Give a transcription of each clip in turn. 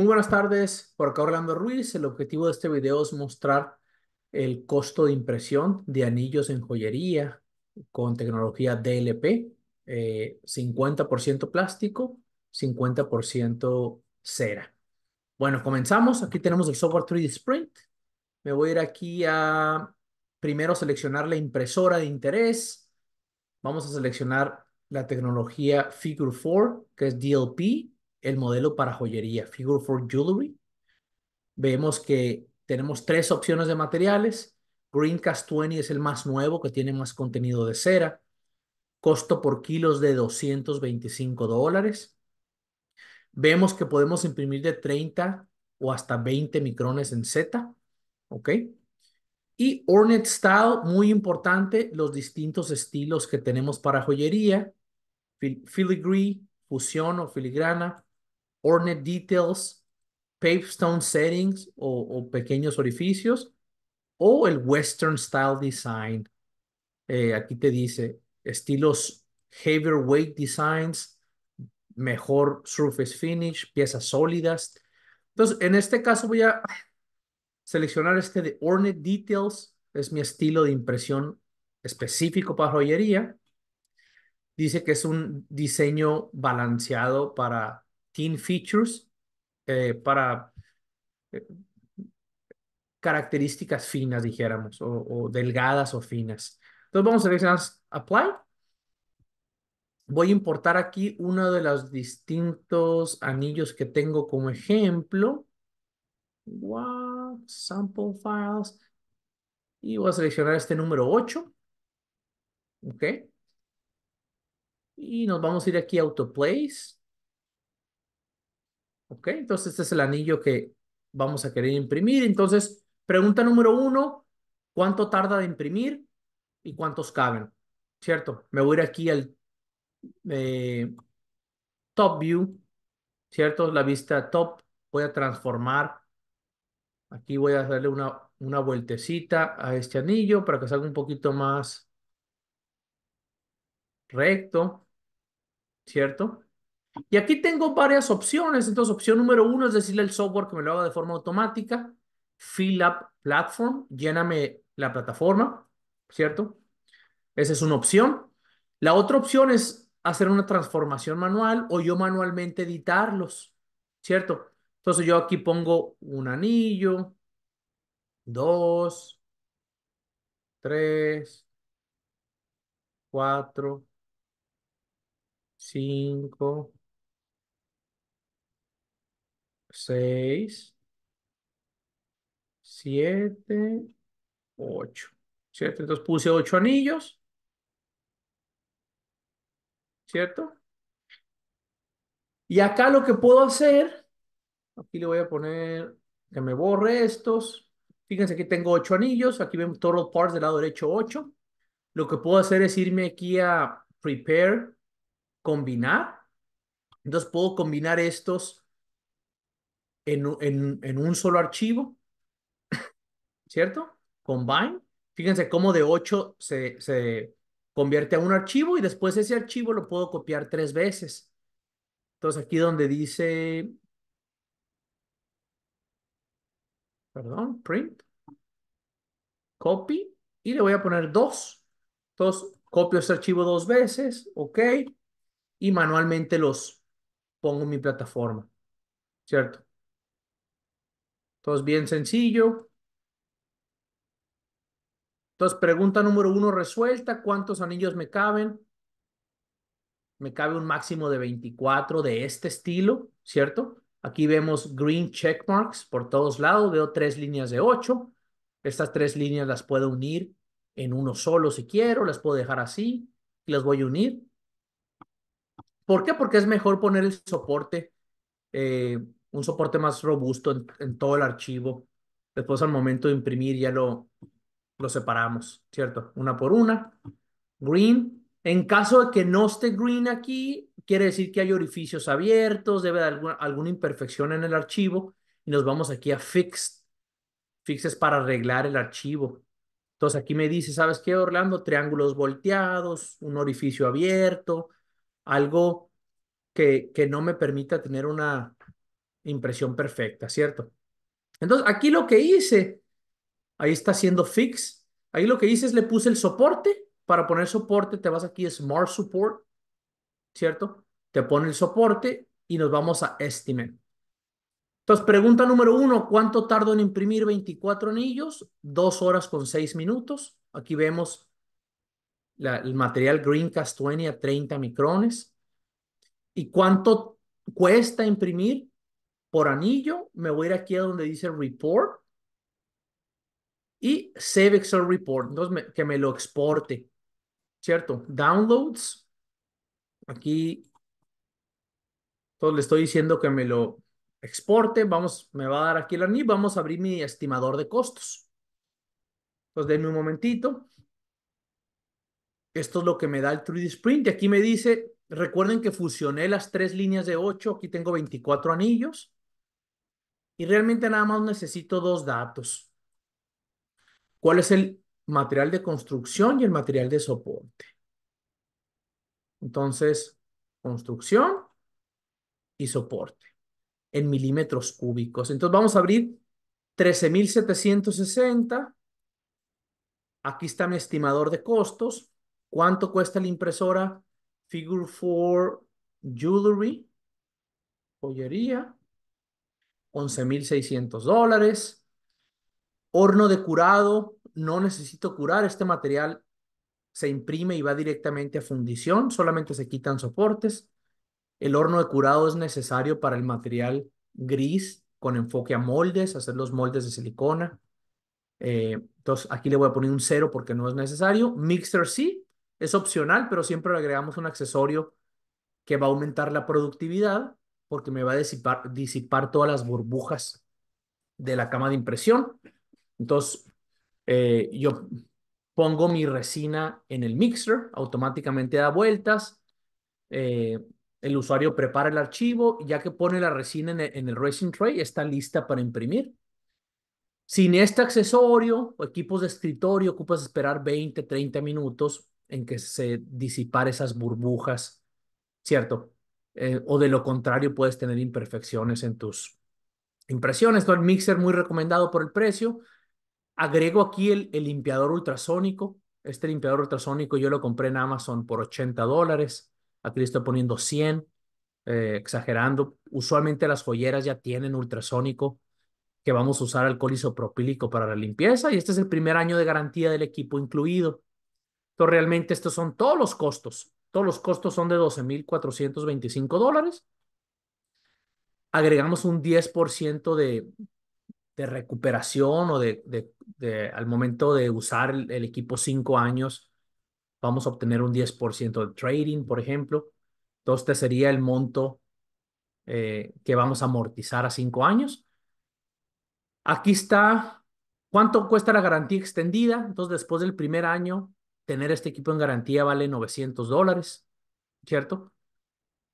Muy buenas tardes, por acá Orlando Ruiz. El objetivo de este video es mostrar el costo de impresión de anillos en joyería con tecnología DLP, 50% eh, plástico, 50% cera. Bueno, comenzamos. Aquí tenemos el software 3D Sprint. Me voy a ir aquí a primero seleccionar la impresora de interés. Vamos a seleccionar la tecnología Figure 4, que es DLP el modelo para joyería, Figure for Jewelry. Vemos que tenemos tres opciones de materiales. Green Cast 20 es el más nuevo, que tiene más contenido de cera. Costo por kilos de 225 dólares. Vemos que podemos imprimir de 30 o hasta 20 micrones en Z. ¿Ok? Y ornate Style, muy importante, los distintos estilos que tenemos para joyería. filigree, fusión o filigrana, ornate details, pavestone settings o, pequeños orificios, o el western style design. Eh, aquí te dice estilos heavier weight designs, mejor surface finish, piezas sólidas. Entonces, en este caso voy a seleccionar este de Ornate Details. Es mi estilo de impresión específico para joyería. Dice que es un diseño balanceado para Teen Features eh, para eh, características finas, dijéramos, o, delgadas o finas. Entonces vamos a seleccionar Apply. Voy a importar aquí uno de los distintos anillos que tengo como ejemplo. Wow, sample files. Y voy a seleccionar este número 8. Ok. Y nos vamos a ir aquí a Autoplace. ¿Ok? Entonces, este es el anillo que vamos a querer imprimir. Entonces, pregunta número uno, ¿cuánto tarda de imprimir y cuántos caben? ¿Cierto? Me voy a ir aquí al eh, top view, ¿cierto? La vista top, voy a transformar. Aquí voy a darle una, una vueltecita a este anillo para que salga un poquito más recto, ¿cierto? Y aquí tengo varias opciones. Entonces, opción número uno es decirle al software que me lo haga de forma automática. Fill up platform, lléname la plataforma, ¿cierto? Esa es una opción. La otra opción es hacer una transformación manual o yo manualmente editarlos, ¿cierto? Entonces yo aquí pongo un anillo, dos, tres, cuatro, cinco, 6, 7, 8. ¿Cierto? Entonces puse 8 anillos. ¿Cierto? Y acá lo que puedo hacer, aquí le voy a poner que me borre estos. Fíjense que tengo 8 anillos, aquí ven total parts del lado derecho 8. Lo que puedo hacer es irme aquí a prepare, combinar. Entonces puedo combinar estos en, un solo archivo, ¿cierto? Combine. Fíjense cómo de 8 se, se convierte a un archivo y después ese archivo lo puedo copiar tres veces. Entonces aquí donde dice, perdón, print, copy y le voy a poner dos. Entonces copio este archivo dos veces, ok, y manualmente los pongo en mi plataforma, ¿cierto? Entonces, bien sencillo. Entonces, pregunta número uno resuelta. ¿Cuántos anillos me caben? Me cabe un máximo de 24 de este estilo, ¿cierto? Aquí vemos green check marks por todos lados. Veo tres líneas de 8. Estas tres líneas las puedo unir en uno solo si quiero. Las puedo dejar así y las voy a unir. ¿Por qué? Porque es mejor poner el soporte eh, un soporte más robusto en, todo el archivo. Después al momento de imprimir ya lo, lo separamos, ¿cierto? Una por una. Green. En caso de que no esté green aquí, quiere decir que hay orificios abiertos, debe de alguna, alguna imperfección en el archivo. Y nos vamos aquí a fix. Fixes es para arreglar el archivo. Entonces aquí me dice, ¿sabes qué, Orlando? Triángulos volteados, un orificio abierto, algo que, que no me permita tener una, impresión perfecta, ¿cierto? Entonces, aquí lo que hice, ahí está haciendo fix, ahí lo que hice es le puse el soporte, para poner soporte te vas aquí a Smart Support, ¿cierto? Te pone el soporte y nos vamos a Estimate. Entonces, pregunta número uno, ¿cuánto tardo en imprimir 24 anillos? Dos horas con seis minutos. Aquí vemos el material Greencast 20 a 30 micrones. ¿Y cuánto cuesta imprimir? por anillo, me voy a ir aquí a donde dice report y save Excel report, entonces que me lo exporte, ¿cierto? Downloads, aquí, entonces le estoy diciendo que me lo exporte, vamos, me va a dar aquí el anillo, vamos a abrir mi estimador de costos. Entonces denme un momentito. Esto es lo que me da el 3D Sprint y aquí me dice Recuerden que fusioné las tres líneas de 8, aquí tengo 24 anillos y realmente nada más necesito dos datos. ¿Cuál es el material de construcción y el material de soporte? Entonces, construcción y soporte en milímetros cúbicos. Entonces vamos a abrir 13,760. Aquí está mi estimador de costos. ¿Cuánto cuesta la impresora? Figure 4 Jewelry, joyería. 11.600 dólares. Horno de curado, no necesito curar, este material se imprime y va directamente a fundición, solamente se quitan soportes. El horno de curado es necesario para el material gris con enfoque a moldes, hacer los moldes de silicona. Eh, entonces aquí le voy a poner un cero porque no es necesario. Mixer sí, es opcional, pero siempre le agregamos un accesorio que va a aumentar la productividad porque me va a disipar, disipar todas las burbujas de la cama de impresión. Entonces, eh, yo pongo mi resina en el mixer, automáticamente da vueltas, eh, el usuario prepara el archivo, ya que pone la resina en el, Resin Racing Tray, está lista para imprimir. Sin este accesorio o equipos de escritorio, ocupas esperar 20, 30 minutos en que se disipar esas burbujas, ¿cierto? Eh, o de lo contrario puedes tener imperfecciones en tus impresiones. Todo el mixer muy recomendado por el precio. Agrego aquí el, limpiador ultrasónico. Este limpiador ultrasónico yo lo compré en Amazon por 80 dólares. Aquí le estoy poniendo 100, eh, exagerando. Usualmente las joyeras ya tienen ultrasónico que vamos a usar alcohol isopropílico para la limpieza y este es el primer año de garantía del equipo incluido. Entonces realmente estos son todos los costos todos los costos son de 12.425 dólares. Agregamos un 10% de, recuperación o de, de, al momento de usar el, equipo cinco años, vamos a obtener un 10% de trading, por ejemplo. Entonces, este sería el monto eh, que vamos a amortizar a cinco años. Aquí está cuánto cuesta la garantía extendida. Entonces, después del primer año, tener este equipo en garantía vale 900 dólares, ¿cierto?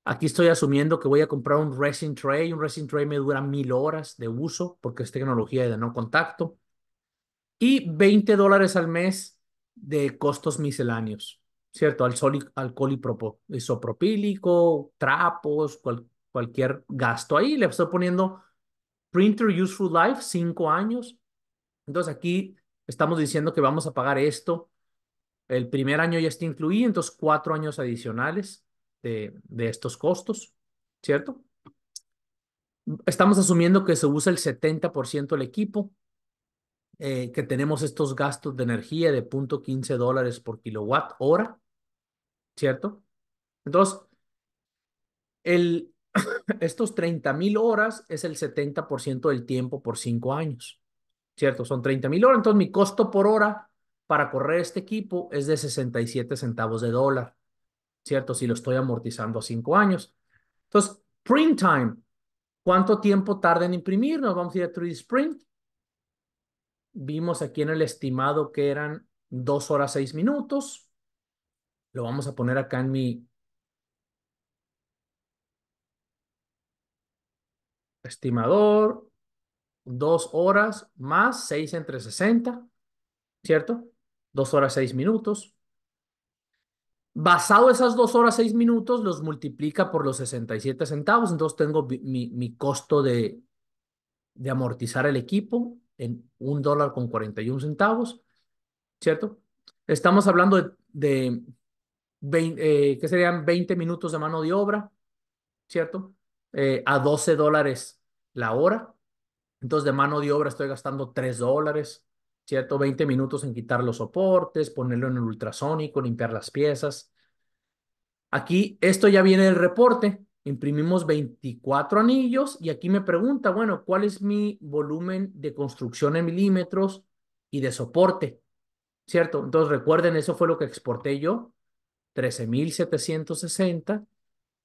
Aquí estoy asumiendo que voy a comprar un Racing Tray. Un Racing Tray me dura mil horas de uso porque es tecnología de no contacto. Y 20 dólares al mes de costos misceláneos, ¿cierto? Alcohol, isopropílico, trapos, cualquier gasto ahí. Le estoy poniendo Printer Useful Life, 5 años. Entonces aquí estamos diciendo que vamos a pagar esto el primer año ya está incluido, entonces cuatro años adicionales de, estos costos, ¿cierto? Estamos asumiendo que se usa el 70% del equipo, eh, que tenemos estos gastos de energía de 0.15 dólares por kilowatt hora, ¿cierto? Entonces, el, estos 30,000 mil horas es el 70% del tiempo por cinco años, ¿cierto? Son 30,000 mil horas, entonces mi costo por hora para correr este equipo es de 67 centavos de dólar, ¿cierto? Si lo estoy amortizando a cinco años. Entonces, print time, ¿cuánto tiempo tarda en imprimir? Nos vamos a ir a 3D Sprint. Vimos aquí en el estimado que eran dos horas seis minutos. Lo vamos a poner acá en mi estimador, dos horas más seis entre 60, ¿cierto? 2 horas 6 minutos. Basado esas 2 horas 6 minutos, los multiplica por los 67 centavos, entonces tengo mi, costo de, de amortizar el equipo en un dólar con 41 centavos, ¿cierto? Estamos hablando de, 20, eh, que serían 20 minutos de mano de obra, ¿cierto? Eh, a 12 dólares la hora. Entonces de mano de obra estoy gastando 3 dólares. ¿cierto? 20 minutos en quitar los soportes, ponerlo en el ultrasónico, limpiar las piezas. Aquí, esto ya viene del reporte. Imprimimos 24 anillos y aquí me pregunta, bueno, ¿cuál es mi volumen de construcción en milímetros y de soporte? ¿Cierto? Entonces recuerden, eso fue lo que exporté yo, 13.760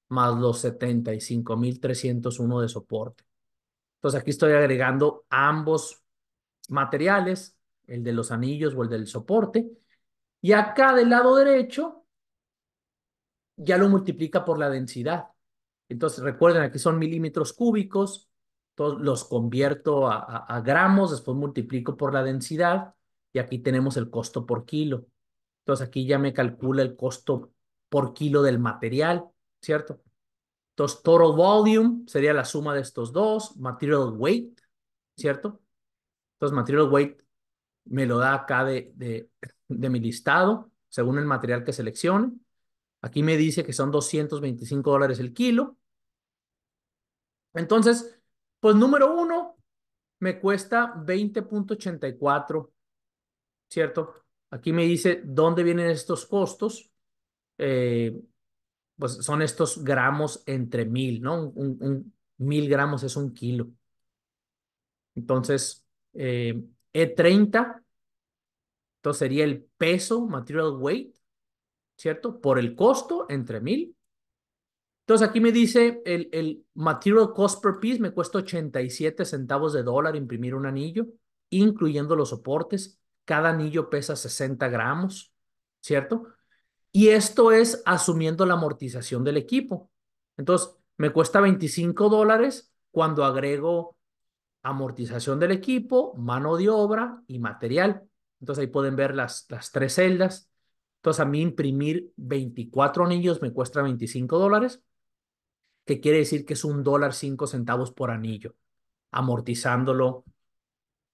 más los 75.301 de soporte. Entonces aquí estoy agregando ambos materiales el de los anillos o el del soporte. Y acá del lado derecho ya lo multiplica por la densidad. Entonces recuerden, aquí son milímetros cúbicos, los convierto a, a gramos, después multiplico por la densidad y aquí tenemos el costo por kilo. Entonces aquí ya me calcula el costo por kilo del material, ¿cierto? Entonces total volume sería la suma de estos dos, material weight, ¿cierto? Entonces material weight me lo da acá de, de, mi listado, según el material que seleccione. Aquí me dice que son 225 dólares el kilo. Entonces, pues número uno, me cuesta 20.84, ¿cierto? Aquí me dice dónde vienen estos costos. Eh, pues son estos gramos entre mil, ¿no? Un, mil gramos es un kilo. Entonces, eh, e30, entonces sería el peso, material weight, ¿cierto? Por el costo, entre mil. Entonces aquí me dice el, el material cost per piece, me cuesta 87 centavos de dólar imprimir un anillo, incluyendo los soportes. Cada anillo pesa 60 gramos, ¿cierto? Y esto es asumiendo la amortización del equipo. Entonces, me cuesta 25 dólares cuando agrego amortización del equipo, mano de obra y material. Entonces ahí pueden ver las, las tres celdas. Entonces a mí imprimir 24 anillos me cuesta 25 dólares, que quiere decir que es un dólar cinco centavos por anillo, amortizándolo,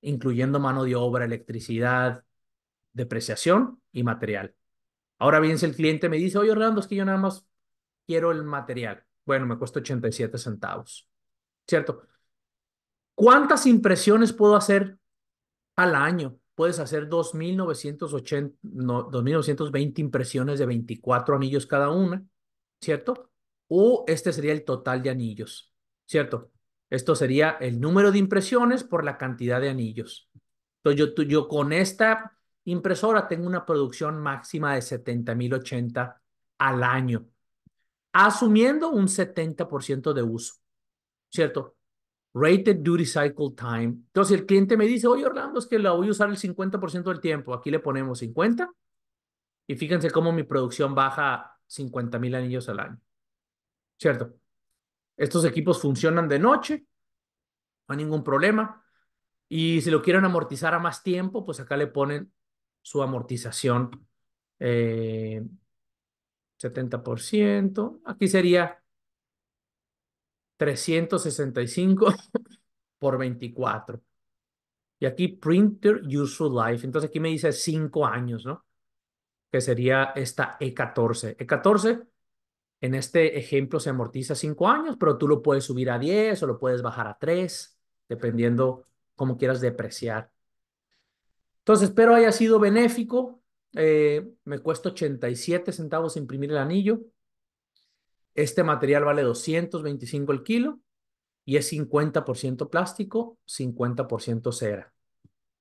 incluyendo mano de obra, electricidad, depreciación y material. Ahora bien, si el cliente me dice, oye Orlando, es que yo nada más quiero el material. Bueno, me cuesta 87 centavos, ¿cierto? ¿Cuántas impresiones puedo hacer al año? Puedes hacer 2.920 impresiones de 24 anillos cada una, ¿cierto? O este sería el total de anillos, ¿cierto? Esto sería el número de impresiones por la cantidad de anillos. Entonces, yo, yo con esta impresora tengo una producción máxima de 70.080 al año, asumiendo un 70% de uso, ¿cierto? Rated Duty Cycle Time. Entonces el cliente me dice, oye Orlando, es que la voy a usar el 50% del tiempo. Aquí le ponemos 50. Y fíjense cómo mi producción baja 50 mil anillos al año. ¿Cierto? Estos equipos funcionan de noche, no hay ningún problema. Y si lo quieren amortizar a más tiempo, pues acá le ponen su amortización 70%. Eh, Aquí sería 365 por 24. Y aquí printer useful life. Entonces aquí me dice 5 años, ¿no? Que sería esta E14. E14 en este ejemplo se amortiza 5 años, pero tú lo puedes subir a 10 o lo puedes bajar a 3, dependiendo cómo quieras depreciar. Entonces, espero haya sido benéfico. Eh, me cuesta 87 centavos imprimir el anillo. Este material vale 225 el kilo y es 50% plástico, 50% cera.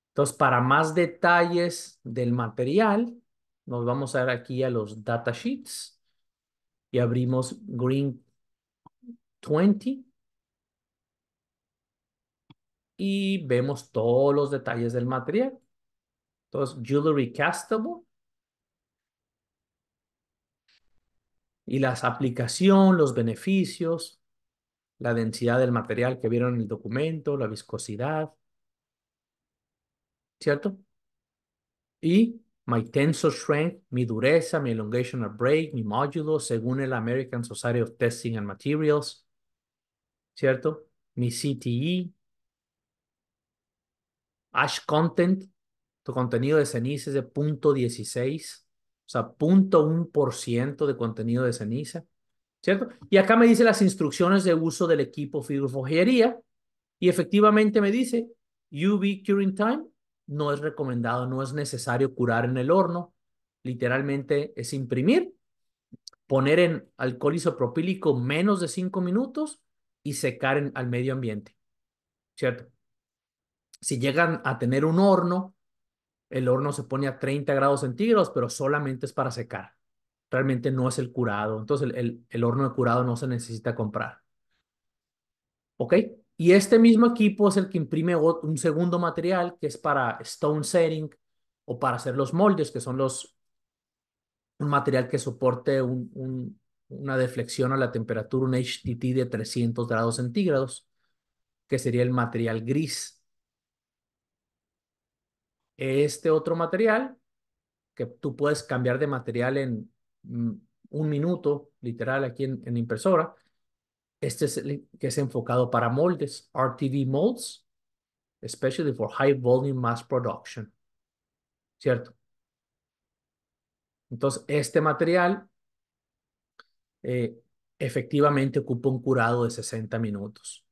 Entonces, para más detalles del material, nos vamos a ir aquí a los data sheets y abrimos Green 20 y vemos todos los detalles del material. Entonces, jewelry castable, y las aplicación, los beneficios, la densidad del material que vieron en el documento, la viscosidad, ¿cierto? Y my tensor strength, mi dureza, mi elongation of break, mi módulo, según el American Society of Testing and Materials, ¿cierto? Mi CTE, ash content, tu contenido de cenizas de punto o sea, 0.1% de contenido de ceniza, ¿cierto? Y acá me dice las instrucciones de uso del equipo figrofogería y efectivamente me dice UV curing time no es recomendado, no es necesario curar en el horno, literalmente es imprimir, poner en alcohol isopropílico menos de 5 minutos y secar al medio ambiente, ¿cierto? Si llegan a tener un horno el horno se pone a 30 grados centígrados, pero solamente es para secar. Realmente no es el curado. Entonces el, horno de curado no se necesita comprar. ¿Ok? Y este mismo equipo es el que imprime un segundo material que es para stone setting o para hacer los moldes, que son los un material que soporte un, un, una deflexión a la temperatura, un HTT de 300 grados centígrados, que sería el material gris este otro material, que tú puedes cambiar de material en mm, un minuto, literal, aquí en, la impresora. Este es el que es enfocado para moldes, RTV molds, especially for high volume mass production. ¿Cierto? Entonces, este material eh, efectivamente ocupa un curado de 60 minutos.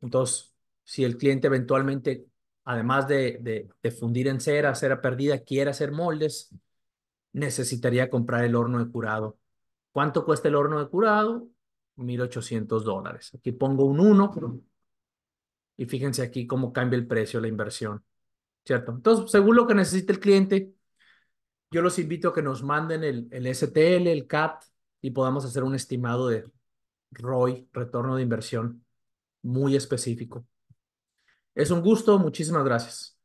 Entonces, si el cliente eventualmente además de, de, fundir en cera, cera perdida, quiere hacer moldes, necesitaría comprar el horno de curado. ¿Cuánto cuesta el horno de curado? 1.800 dólares. Aquí pongo un 1 y fíjense aquí cómo cambia el precio, la inversión. ¿Cierto? Entonces, según lo que necesite el cliente, yo los invito a que nos manden el, el STL, el CAT y podamos hacer un estimado de ROI, retorno de inversión, muy específico. Es un gusto, muchísimas gracias.